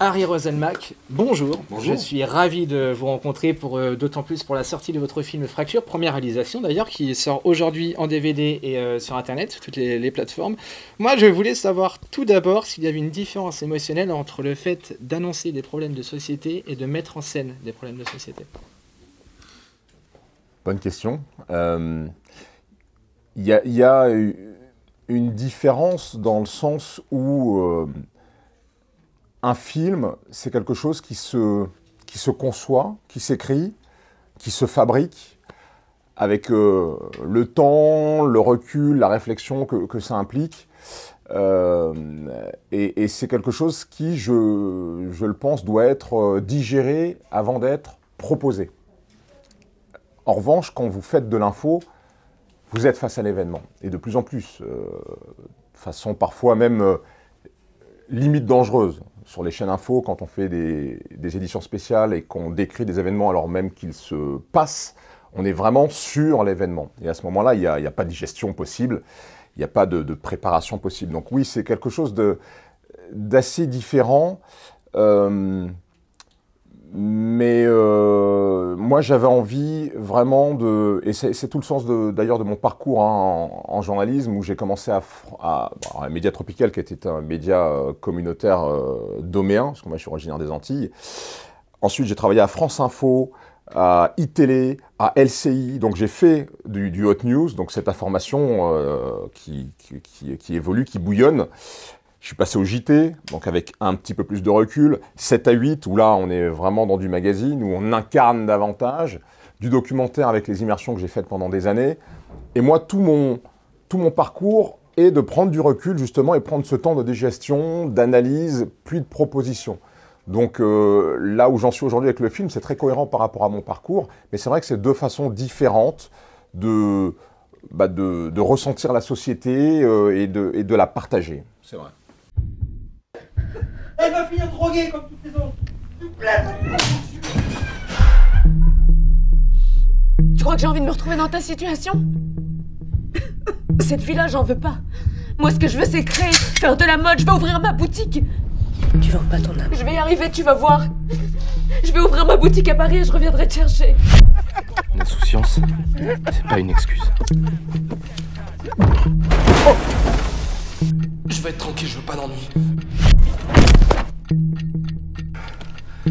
Harry Rosenmack, bonjour. Je suis ravi de vous rencontrer, pour euh, d'autant plus pour la sortie de votre film Fracture, première réalisation d'ailleurs, qui sort aujourd'hui en DVD et euh, sur Internet, sur toutes les, plateformes. Moi, je voulais savoir tout d'abord s'il y avait une différence émotionnelle entre le fait d'annoncer des problèmes de société et de mettre en scène des problèmes de société. Bonne question. Euh, il y a, euh, une différence dans le sens où euh, un film, c'est quelque chose qui se, qui se conçoit, qui s'écrit, qui se fabrique avec euh, le temps, le recul, la réflexion que, que ça implique. et, et c'est quelque chose qui, je, je, le pense, doit être digéré avant d'être proposé. En revanche, quand vous faites de l'info, vous êtes face à l'événement, et de plus en plus, euh, façon parfois même euh, limite dangereuse. Sur les chaînes info, quand on fait des, éditions spéciales et qu'on décrit des événements alors même qu'ils se passent, on est vraiment sur l'événement. Et à ce moment-là, il n'y a, pas de gestion possible, il n'y a pas de, préparation possible. Donc oui, c'est quelque chose d'assez différent. Euh, mais euh, moi, j'avais envie vraiment de, et c'est tout le sens d'ailleurs de, mon parcours hein, en, journalisme, où j'ai commencé à, à, Média Tropical, qui était un média euh, communautaire euh, doméen, parce que moi, je suis originaire des Antilles. Ensuite, j'ai travaillé à France Info, à iTélé, à LCI. Donc j'ai fait du, hot news, donc cette information qui, qui, qui, évolue, qui bouillonne. Je suis passé au JT, donc avec un petit peu plus de recul. 7 à 8, où là, on est vraiment dans du magazine, où on incarne davantage. Du documentaire avec les immersions que j'ai faites pendant des années. Et moi, tout mon, tout mon parcours est de prendre du recul, justement, et prendre ce temps de digestion, d'analyse, puis de proposition. Donc euh, là où j'en suis aujourd'hui avec le film, c'est très cohérent par rapport à mon parcours, mais c'est vrai que c'est deux façons différentes de, bah, de, ressentir la société euh, et, de, et de la partager. C'est vrai. Elle va finir droguée comme toutes les autres. Tu Tu crois que j'ai envie de me retrouver dans ta situation Cette fille-là, j'en veux pas. Moi, ce que je veux, c'est créer, faire de la mode. Je vais ouvrir ma boutique. Tu vends pas ton âme. Je vais y arriver, tu vas voir. Je vais ouvrir ma boutique à Paris et je reviendrai te chercher. L'insouciance, c'est pas une excuse. je vais être tranquille, je veux pas d'ennui.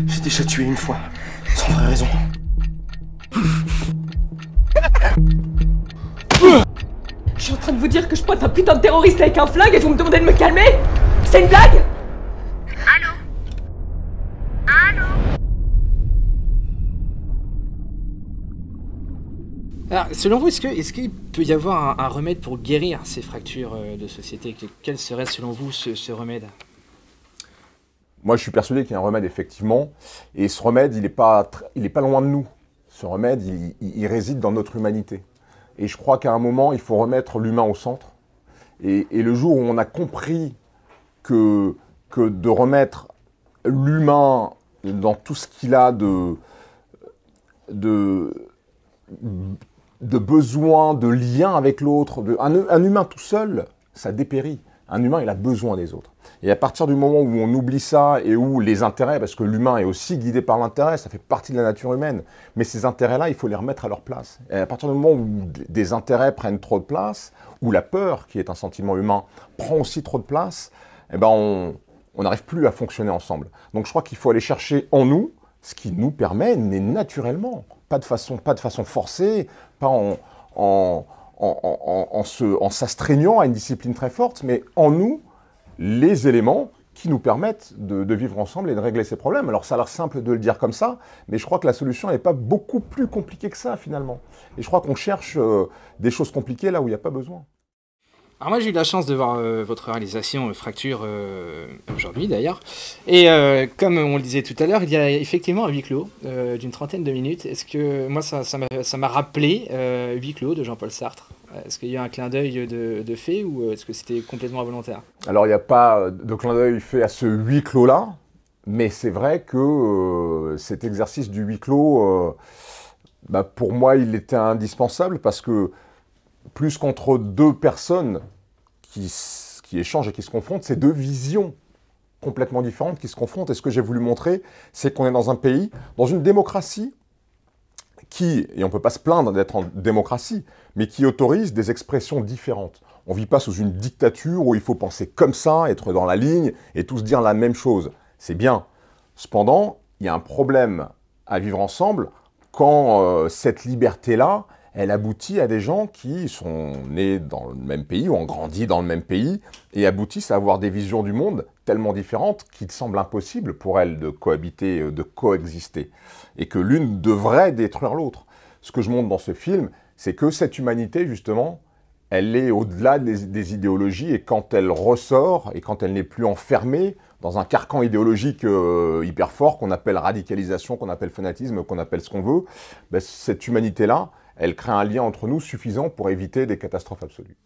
J'ai déjà tué une fois, sans vraie raison. Je suis en train de vous dire que je pointe un putain de terroriste avec un flingue et vous me demandez de me calmer C'est une blague Allô Allô Alors, selon vous, est-ce qu'il peut y avoir un, remède pour guérir ces fractures euh, de société Quel serait, selon vous, ce remède moi, je suis persuadé qu'il y a un remède, effectivement. Et ce remède, il n'est pas, pas loin de nous. Ce remède, il, réside dans notre humanité. Et je crois qu'à un moment, il faut remettre l'humain au centre. Et, le jour où on a compris que, de remettre l'humain dans tout ce qu'il a de, de, de besoin, de lien avec l'autre, un humain tout seul, ça dépérit un humain, il a besoin des autres. Et à partir du moment où on oublie ça et où les intérêts, parce que l'humain est aussi guidé par l'intérêt, ça fait partie de la nature humaine, mais ces intérêts-là, il faut les remettre à leur place. Et à partir du moment où des intérêts prennent trop de place, où la peur, qui est un sentiment humain, prend aussi trop de place, eh ben on n'arrive plus à fonctionner ensemble. Donc je crois qu'il faut aller chercher en nous ce qui nous permet, mais naturellement, pas de façon, pas de façon forcée, pas en en, en, en, s'astreignant à une discipline très forte, mais en nous, les éléments qui nous permettent de, vivre ensemble et de régler ces problèmes. Alors ça a l'air simple de le dire comme ça, mais je crois que la solution n'est pas beaucoup plus compliquée que ça finalement. Et je crois qu'on cherche euh, des choses compliquées là où il n'y a pas besoin. Alors moi j'ai eu la chance de voir euh, votre réalisation euh, Fracture euh, aujourd'hui d'ailleurs. Et comme on le disait tout à l'heure, il y a effectivement un huis clos d'une trentaine de minutes. Est-ce que moi ça, ça m'a rappelé huis clos de Jean-Paul Sartre Est-ce qu'il y a un clin d'œil de, fait ou est-ce que c'était complètement involontaire Alors il n'y a pas de clin d'œil fait à ce huis clos là, mais c'est vrai que cet exercice du huis clos, bah, pour moi il était indispensable parce que plus qu'entre deux personnes, qui, échangent et qui se confrontent, c'est deux visions complètement différentes qui se confrontent. Et ce que j'ai voulu montrer, c'est qu'on est dans un pays, dans une démocratie qui, et on ne peut pas se plaindre d'être en démocratie, mais qui autorise des expressions différentes. On ne vit pas sous une dictature où il faut penser comme ça, être dans la ligne et tous dire la même chose. C'est bien. Cependant, il y a un problème à vivre ensemble quand euh, cette liberté-là, elle aboutit à des gens qui sont nés dans le même pays ou ont grandi dans le même pays et aboutissent à avoir des visions du monde tellement différentes qu'il semble impossible pour elles de cohabiter, euh, de coexister, et que l'une devrait détruire l'autre. Ce que je montre dans ce film, c'est que cette humanité, justement, elle est au-delà des, des idéologies, et quand elle ressort, et quand elle n'est plus enfermée, dans un carcan idéologique euh, hyper fort qu'on appelle radicalisation, qu'on appelle fanatisme, qu'on appelle ce qu'on veut, ben, cette humanité-là, elle crée un lien entre nous suffisant pour éviter des catastrophes absolues.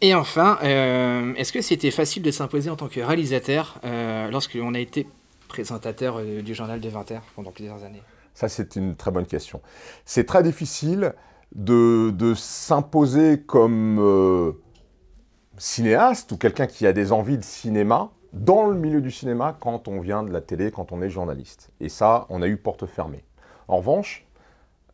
Et enfin, euh, est-ce que c'était facile de s'imposer en tant que réalisateur euh, lorsque l'on a été présentateur du journal des 20h pendant plusieurs années Ça, c'est une très bonne question. C'est très difficile de, s'imposer comme cinéaste ou quelqu'un qui a des envies de cinéma dans le milieu du cinéma quand on vient de la télé, quand on est journaliste. Et ça, on a eu porte fermée. En revanche,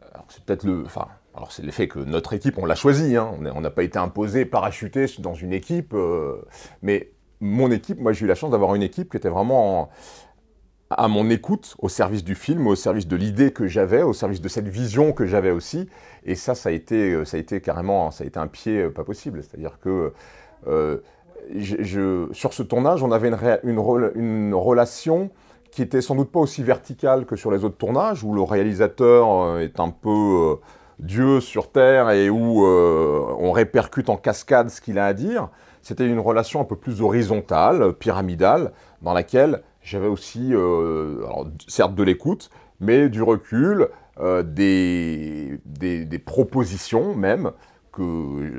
euh, c'est peut-être le... Enfin, alors c'est fait que notre équipe, on l'a choisi, hein. on n'a pas été imposé, parachuté dans une équipe, euh, mais mon équipe, moi j'ai eu la chance d'avoir une équipe qui était vraiment à mon écoute, au service du film, au service de l'idée que j'avais, au service de cette vision que j'avais aussi, et ça, ça a été, euh, ça a été carrément, ça a été un pied pas possible, c'est-à-dire que sur ce tournage, on avait une, relation qui était sans doute pas aussi verticale que sur les autres tournages, où le réalisateur euh, est un peu euh, Dieu sur Terre et où euh, on répercute en cascade ce qu'il a à dire. C'était une relation un peu plus horizontale, pyramidale, dans laquelle j'avais aussi, certes de l'écoute, mais du recul, des propositions même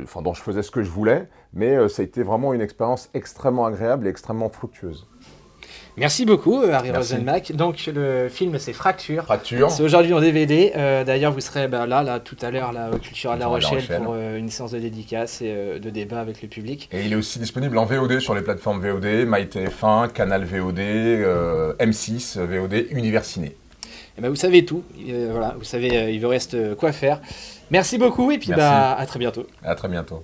enfin, dont je faisais ce que je voulais, mais euh, ça a été vraiment une expérience extrêmement agréable et extrêmement fructueuse. Merci beaucoup, euh, Harry Rosenbach. Donc, le film, c'est Fracture. Fracture. C'est aujourd'hui en DVD. Euh, d'ailleurs, vous serez ben, là, là, tout à l'heure, là, au Culture à la Rochelle, pour une séance de dédicace et de débat avec le public. Et il est aussi disponible en VOD sur les plateformes VOD, MyTF1, Canal VOD, M6 VOD, Univers Ciné. Et eh ben, vous savez tout. Euh, voilà, vous savez, euh, il vous reste euh, quoi faire. Merci beaucoup et puis bah, à très bientôt. À très bientôt.